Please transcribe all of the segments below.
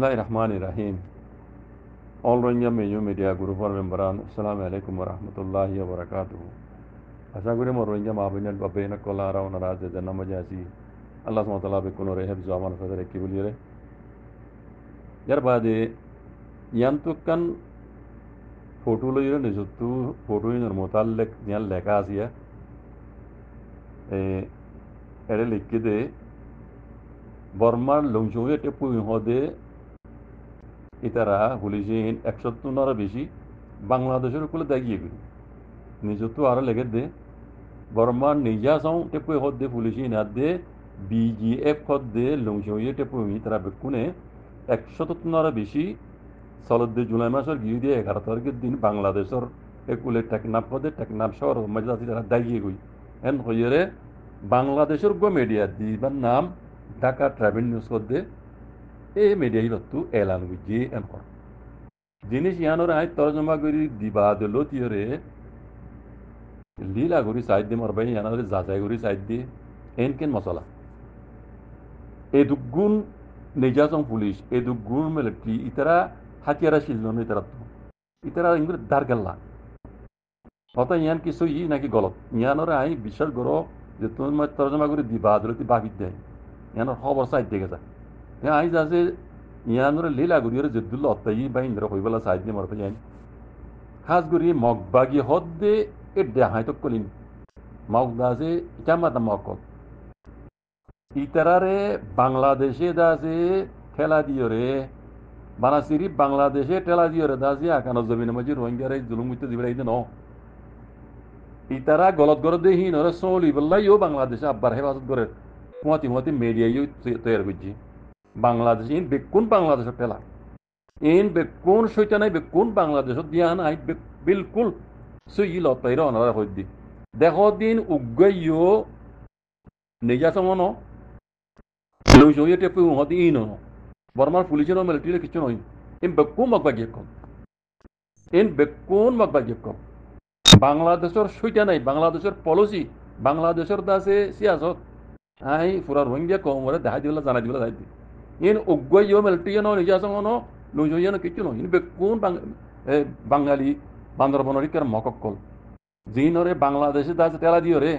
اللہ الرحمن الرحیم آل میجو میڈیا گروپ اور ممبران السلام علیکم ورحمۃ اللہ وبرکاتہ اسا اور مابین و رحمۃ اللہ سمت اللہ بکن فضر کی بلی وبرکاتہ یار بعد یان متعلق لےکا دے برمان لوگ ఇతర একশো একশোত্তর বেশি বাংলাদেশের উপরে দাগিয়ে গেল নিজত্ব আরো লেগে দে বর্মান নিজা সং টেপু হদ দে পুলিশিন হাত দে বিজিএফ হদ দে লংসিয়ে টেপু তারা বেক্ষণে একশোত্তর বেশি দে জুলাই মাসের গিয়ে দিয়ে এগারো তারিখের দিন বাংলাদেশের একুলে টেকনাপ হদে টেকনাপ শহর মাঝে আছে তারা দাগিয়ে গই এন হইয়ারে বাংলাদেশের গো মিডিয়া দিবার নাম ঢাকা ট্রাভেল নিউজ হদ দে এই মেডিয়াইলতু এলান গুজি এন কর জিনিস ইয়ানোর আই তরজমা দিবা দিল তিয়রে লীলা করি সাইড দি মরবাই ইয়ানোর যাচাই করি সাইড দি এন কেন মশলা এ দুগুণ নির্যাতন পুলিশ এ দুগুণ মিলিটারি ইতারা হাতিয়ারা শিলন ইতারা তো ইতারা ইংরে দার গেল্লা ইয়ান কিছু ই নাকি গলত ইয়ানোর আই বিশ্বাস করো যে তুমি তরজমা করে দিবা দিল বাবিদ দেয় ইয়ানোর খবর সাইড দেখে যায় ya ai zase yanura lela guriyora jeddulla ottayi bahindra hoybala saidni marpa jain khas guri mogbagi hodde edde hai to kolin মগদাসে ইটামাতা মকল ইতারারে বাংলাদেশে দাসে ঠেলা দিও রে বাংলাদেশে ঠেলা দিও রে দাসে আকানো জমিনে মাঝে রোহিঙ্গারে জুলুম হইতে দিবে ন ইতারা গলত গর দেহি নরে সোলি বল্লাই ও বাংলাদেশে আব্বার হেফাজত করে কুয়াতি মুয়াতি মেডিয়াই তৈরি করছি বাংলাদেশ ইন বেকুন বাংলাদেশ পেলা ইন বেকুন সৈতা নাই বেকুন বাংলাদেশ দিয়া নাই বিলকুল সুই লতাইর অনারা হইদি দেখ দিন উগ্রইও নিজা সমন লুজইয়ে টেপে ইন বর্মার পুলিশের মিলিটারি কিছু নই ইন বেকুন মগবা গিয়ে কম ইন বেকুন মগবা গিয়ে কম বাংলাদেশের সৈতা নাই বাংলাদেশের পলিসি বাংলাদেশের দাসে সিয়াসত আই পুরা রোহিঙ্গা কম দেখা দিবলা জানা দিবলা যাই দিয়ে yin uggwe yo mel ti no ja so no lu yo yen kichu no yin be kun bang বাঙালি বান্দরবনরিকের মকক্কল জিনরে বাংলাদেশে দাসে তেলা দিও রে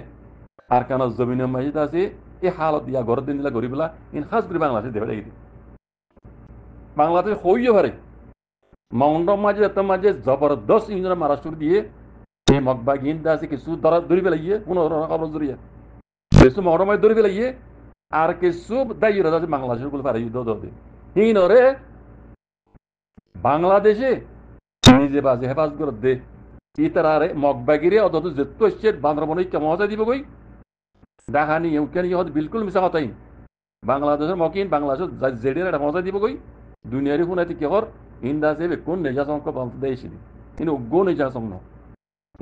আর কেন জমিনে মাঝে দাসে এই হালত দিয়া ঘর দিন দিলা গরিবলা ইন খাস করে বাংলাদেশে দেবে দেখি বাংলাদেশ হইও ভারে মন্ড মাঝে এত মাঝে জবরদস্ত ইঞ্জিনিয়ার মারা শুরু দিয়ে এই মকবাগিন দাসে কিছু দরা ধরিবে লাগিয়ে কোনো খবর ধরিয়ে কিছু মন্ড মাঝে ধরিবে লাগিয়ে আর কিছু বাংলাদেশের iradade Bangladesh গুলো পারে দদে হিনরে বাংলাদেশে নিজে বাজে হেফাজ করে দে ইতারারে মগবাগিরে অদত বান্দরবনে কেমন হতে দিব কই দেখা কেন ইহত বিলকুল মিছা কথাই বাংলাদেশের মকিন বাংলাদেশের জেডের এটা মজা দিব কই দুনিয়ারি শুনাইতে কেহর ইন্দা সেবে কোন নেজা বংশ দেয়ছিল কিন্তু গো নেজা ন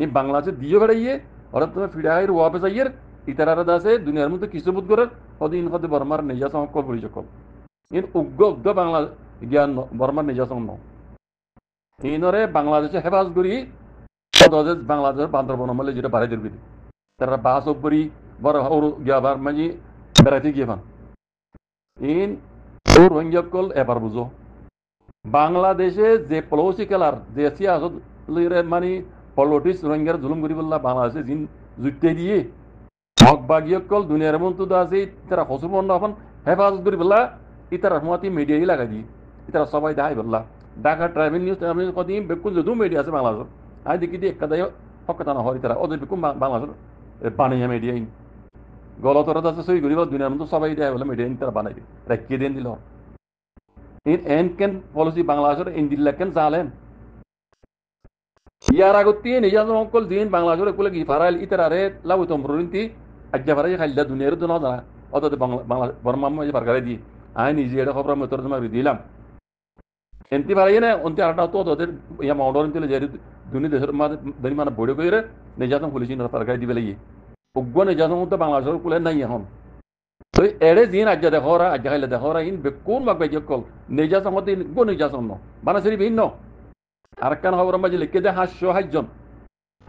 এই বাংলাদেশে দিয়ে বেড়াইয়ে অর্থাৎ তুমি ফিডাহের ওয়াপে যাইয়ের ইতারারা দাসে দুনিয়ার মধ্যে কিছু বোধ করার সদিন সদে বর্মার নিজাচং কল বুলি যকল ইন উগ্র উগ্র বাংলা জ্ঞান বর্মার নিজাচং ন ইনরে বাংলাদেশে হেবাজ গুরি সদজ বাংলাদেশ বান্দরবন যেটা বাড়ি দিবি তার বাস উপরি বড় হউর গিয়াবার মাঝি বেড়াইতে গিয়েবান ইন সুর কল এবার বুঝো বাংলাদেশে যে পলসি কেলার যে সিয়াসত মানে পলিটিক্স রঙ্গের জুলুম করি বললা বাংলাদেশে জিন যুদ্ধে দিয়ে হক হকবাগিয়কল দুনিয়ার মন্তু দা আছে তারা হসুর মন্ড এখন হেফাজত করে পেলা ইতারা সময় মিডিয়াই লাগাই দি ইতারা সবাই দেখাই পেলা ডাকা ট্রাইবেল নিউজ ট্রাইবেল নিউজ কদিন বেকুল যদিও মিডিয়া আছে বাংলাদেশের আই দেখি দিয়ে একটা দায় হকতা না ইতারা তারা বেকু বাংলাদেশের বানাইয়া মিডিয়াই মিডিয়া আছে সই করি দুনিয়ার মন্তু সবাই দেখাই বলে মিডিয়া তারা বানাই দি রাখিয়ে দেন দিল ইন এন কেন পলিসি বাংলাদেশের ইন দিল্লা কেন জালেন ইয়ার আগতে নিজাম অঙ্কল দিন বাংলাদেশের কুলে গিফারাইল ইতারা লাভ তম্বরিন আজ্ঞাভারাই খাইলা দুনিয়ার দু নজনা অত বাংলা বর্মা মাঝে ভার করে দিয়ে আয় নিজে এটা খবর আমি তোর তোমাকে দিলাম এনতি পারাই না অন্তি আরটা তো নাই এখন তো এড়ে দিন আজ্ঞা দেখো ওরা আজ্ঞা খাইলে কোন বাক বাজ্য কল নিজাতন হতে ইন গো নিজাতন ন মানে সেই ভিন্ন আর কেন খবর মাঝে লিখে যে হাঁস সহাজ্যন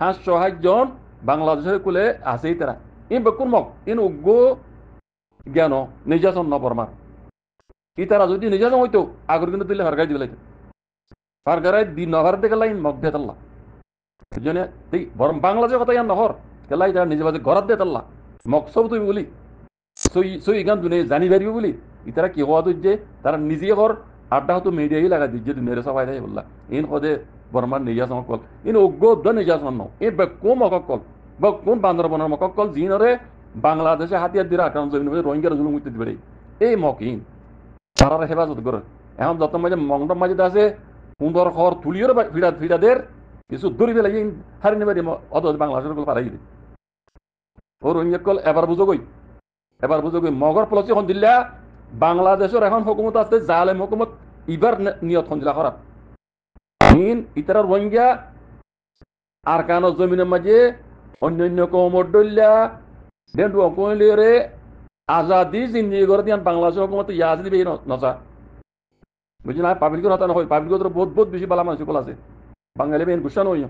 হাঁস সহাজ্যন বাংলাদেশের কুলে আছেই তারা inba kurmog inuu goo gano nijason noborma itara যদি নিজাজন হইতো আগর কিন্তু দিলে ফারগাই দিলে ফারগারাই দি নহর দেখে লাইন মধ্যে তাল্লা জনে দেই কথা ইয়া নহর কেলাই তারা নিজে বাজে গরাত দে তাল্লা মকসব তুমি বলি সই সই গান দুনে জানি পারিবি বলি ইতারা কি হওয়া যে তারা নিজে হর আড্ডা হতো মিডিয়াই লাগা দিজ্জে দুনিয়ার সবাই দেয় বললা ইন কদে বর্মান নিজাজন কল ইন অজ্ঞ নিজাজন ন এ বেকুম কল বা কোন বান্দরবনের মকক্কল জিনরে বাংলাদেশে হাতিয়ার দিয়ে আটান জমিন রোহিঙ্গার জুলুম করতে দিবে এই মকিন তারা হেফাজত করে এখন যত মাঝে মংডম মাঝে আছে সুন্দর খর তুলিওর ফিরা ফিরাদের কিছু ধরি ফেলে হারি নেবে অত বাংলাদেশের কল পারাই ও রোহিঙ্গার কল এবার বুঝো গই এবার বুঝো গই মগর পলসি এখন দিল্লা বাংলাদেশের এখন হকুমত আছে জালেম হকুমত ইবার নিয়ত খঞ্জিলা খারাপ ইন ইতারা রোহিঙ্গা আর কানো জমিনের মাঝে অন্যান্য কমর দল্যা দেন অকলেরে আজাদি জিন্দি করে দিয়ান বাংলাদেশের হকুমত ইয়াজ দিবে নচা বুঝলি না পাবলিকের কথা নহয় পাবলিকের বহুত বহুত বেশি বালা মানুষ সকল আছে বাঙালি বেন গুসা নই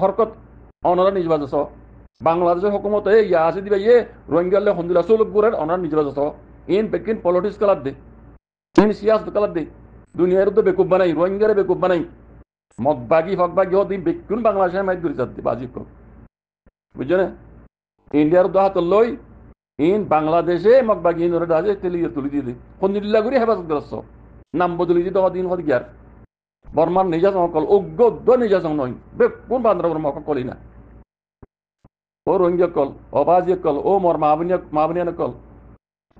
হরকত অনারা নিজ বাজাস বাংলাদেশের হকুমত এ ইয়াজ দিবে ইয়ে রোহিঙ্গালে হন্দুলা চলুক গুরের অনার নিজ বাজাস ইন বেকিন পলিটিক্স কালার দে ইন সিয়াস কালার দে দুনিয়ার তো বেকুব বানাই রোহিঙ্গারে বেকুব বানাই মগবাগি ফগবাগি হদিন বেকুন বাংলাদেশের মাইদ দূরে যাতে বাজি বুঝছো না ইন্ডিয়ার উদাহাত লই ইন বাংলাদেশে ইন ওরা তুলি দিলি গ্রস্ত নাম বদলি দিন গিয়ার বর্মার নিজাস নিজাস নয় বে কোন বর্মা না ও কল অবাজিয়া কল ও মর মাবনিয়া মাবনিয়া কল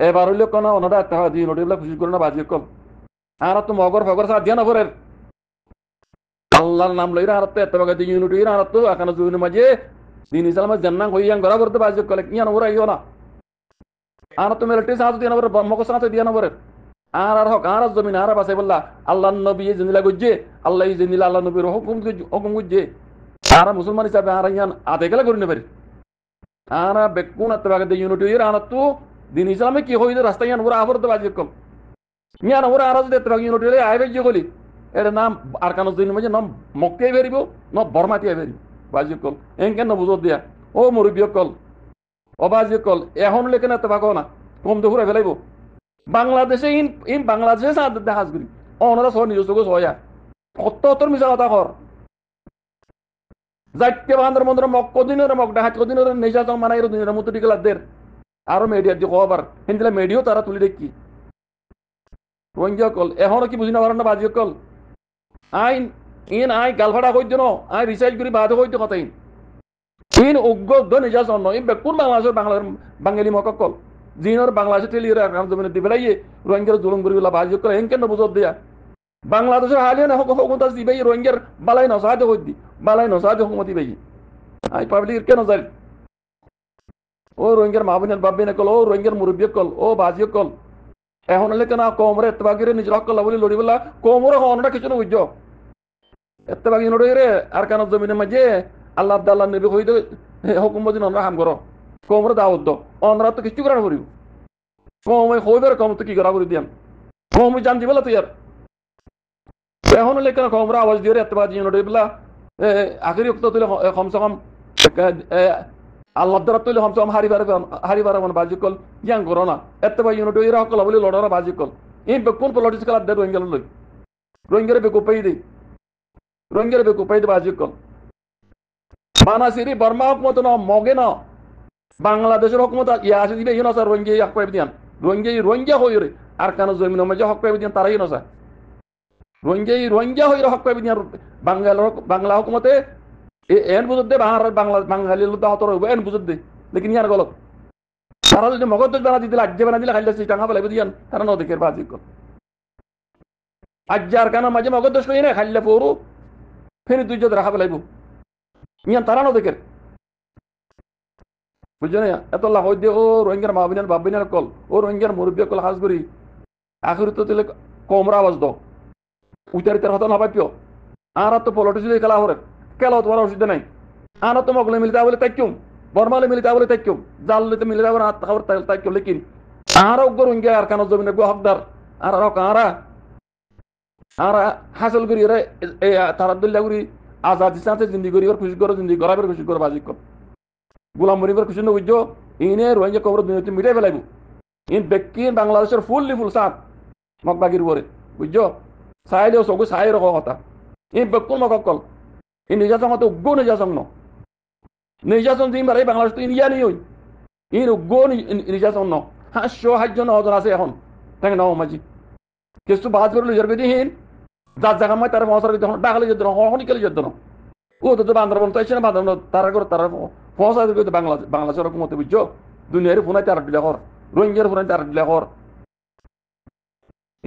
এবার হইলে কন অনাদা একটা দিন ওটা খুশি করে না কল আর তো মগর ফগর সাথ না ভরের আল্লাহর নাম লইরা আর তো এত বাগাতে ইউনিট আর তো এখানে মাঝে دين الإسلام جنان كوي يان غرا برد باجك كلك يان ورا يونا তুমি تو ملتي ساتو دينا ورا مكو ساتو دينا ورا আর আর হক আর জমিন আর বাসাই বললা আল্লাহ নবী জেনিলা গুজে আল্লাহ জেনিলা আল্লাহ নবীর হুকুম হুকুম গুজে আর মুসলমান হিসাবে আর ইয়ান আতে গেলে করি নেবে আর বেকুন আত্মাকে দে ইউনিটি ইর আর তু দিন ইসলামে কি হইলো রাস্তা ইয়ান ওরা আবর দেবা যেকম ইয়ান ওরা আর যদি আত্মাকে ইউনিটি আইবে গলি এর নাম আর কানো দিন মাঝে নাম মক্কে বেরিব না বর্মাতিয়া বেরিব বাজিকল এন বুঝো দিয়া ও মুরব্বীসকল অবাজিকল এখন লেখে না তেবা না কম তো ঘুরে ফেলাইব বাংলাদেশে ইন ইন বাংলাদেশে দেখাজ করি অনরা সহ নিজস্ব গোছ হয়া অত মিশা কথা কর জাতীয় মন্দির মক কদিনের মক ডাহাত কদিনের মানাই দিনের মতো লাদের আরো মিডিয়ার দিকে হিন্দিলে তারা তুলি দেখি রোহিঙ্গা কল এখনো কি বুঝি না বাজি কল আইন ইন আই গালফাড়া কই দিন আই রিসাইজ করি বাদ কই দিন কথাইন ইন উগ্র ধন ইজাজ অন্য ইন বেকুন বাংলাদেশের বাংলার বাঙালি মককল জিনর বাংলাদেশে টেলিয়ে রাম জমিন দিবে লাগিয়ে রোহিঙ্গার জুলুম করি বলা বাজি করে এনকেন বুঝত দিয়া বাংলাদেশের হালিয়ে না হক হকুন তাস দিবাই রোহিঙ্গার বালাই নসাহাতে কই দি বালাই নসাহাতে মতি দিবে আই পাবলিক কেন জারি ও রোহিঙ্গার মা বোনের বাবিনে কল ও রোহিঙ্গার মুরব্বী কল ও বাজি কল এখন হলে কেন কমরে এতবাগিরে নিজের হক কল বলে লড়িবলা কমরে হনটা কিছু না বুঝছো এত্তেবাগি নড়ে আর কানত জমিনের মাঝে আল্লাহ আব্দাল্লাহ নবী হইতে হুকুম বদিন অনরা হাম করো কমরে দাওয়াত দো অনরা তো কিছু করার করিব কমে হইবার কম তো কি করা করি দিয়াম তো ইয়ার এখন লেখা কমরা আওয়াজ দিয়ে এত্তেবাজি নড়ে বলা উক্ত তুলে কমসে কম আল্লাহ দ্বারা তুলে কমসে কম হারিবার হারিবার মন বাজি কল ইয়াং করো না এত্তেবাজি নড়ে এরা সকল বলে লড়ারা বাজি কল এই কোন পলটিক্যাল দে রোহিঙ্গা লই রোহিঙ্গারে বেকুপাই দেয় rongerbe ku paid bajikon manasiri barma hukumatun mogena বাংলাদেশের হকমত ইয়াসে দিবে ইন আছে হক পাইব দিয়ান রোহিঙ্গা রোহিঙ্গা হইরে আর কানা জমিন মাঝে হক পাইব দিয়ান তারাই নসা রোহিঙ্গা রোহিঙ্গা হইরে হক পাইব দিয়ান বাংলার বাংলা হকমতে এন বুঝত দে বাহার বাংলা বাঙালি লুদা হতর হইব এন বুঝত দে লেকিন ইয়ার গলত তারা যদি মগজ বানা দিতে আজ্জে বানা দিলে খাইলে সেই টাকা ফেলাইব দিয়ান তারা নদেকের বাজিক আজ্জার কানা মাঝে মগজ দোষ কই না খাইলে পড়ু ফের দুই জদ রাখা পেলাইব ইয়ান তারানো বুঝছো না এত হই দিয়ে ও রোহিঙ্গার মা বিনার বাপ বিনার কল ও রোহিঙ্গার মুরব্বী কল হাজ করি আখরি তো তেলে কমরা আওয়াজ দাও উইতারিতার হতা না পাইপিও আর তো পলটি যদি খেলা হরে খেলা তোমার অসুবিধা নাই আর তো মগলে মিলতে বলে তাইকুম বর্মালে মিলিতে বলে তাইকুম জাললিতে মিলিতে আবার হাত খাবার তাইকুম লেকিন আর আরও রোহিঙ্গা আর কানো জমিনে গো হকদার আর আর কারা আমরা হাসল করি এরা তারাদুল্লাহ করি আজাদ ইসলামে জিন্দি করি খুশি করো জিন্দি করাবের খুশি করো বাজি কর গুলাম মরিবের খুশি না ইনে রোহিঙ্গা কবর দুর্নীতি মিটাই ফেলাইব ইন বেকিন বাংলাদেশের ফুললি ফুল সাত বাগির উপরে বুঝছো সাই দেও চকু সাই রক কথা ইন বেকুল মকল ই নির্যাতন হতে উগ্র সঙ্গ নিজা সঙ্গে ইন বারে বাংলাদেশ তো ইন্ডিয়া নেই ইন উগ্র নিজা সঙ্গ হাস্য সাহায্য নজন আছে এখন তাকে নমাজি কিছু বাদ করলো জরবেদিহীন যার জায়গা মই তারা মহাসার দিতে ডাকালে যেত না হনিকালে যেত না ও তো তো বান্দরবন তো এসে না বান্দরবন তারা করে তারা ফসাই দিবে বাংলা বাংলা সরক মতো বুঝছো দুনিয়ার ফোনাই তার দিলে ঘর রোহিঙ্গার ফোনাই তার দিলে ঘর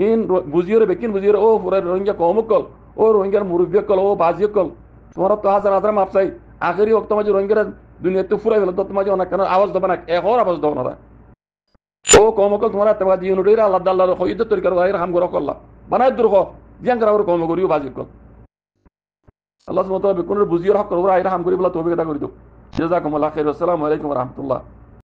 ইন বুঝিয়ে বেকিন বুঝিয়ে ও পুরা রোহিঙ্গা কমক কল ও রোহিঙ্গার মুরব্বী কল ও বাজিয়ে কল তোমার তো হাজার হাজার মাপ চাই আখেরি হোক তোমার রোহিঙ্গারা দুনিয়া তো ফুরাই গেলো তোমার অনেক কেন আওয়াজ দেবে না এখন আওয়াজ দেবো না ও কমকল তোমার এত বাদ ইউনিটের আল্লাহ আল্লাহ হইতে তৈরি করো হাম করো করলাম বানায় দূর জিয়াঙ্গার কম করিও বাজির কল আল্লাহ সুমত কোন বুঝিয়ে হক করবো আইরা হাম করি বলা তবে কথা করি তো জেজাকুমুল্লাহ খের আসসালামু আলাইকুম রহমতুল্লাহ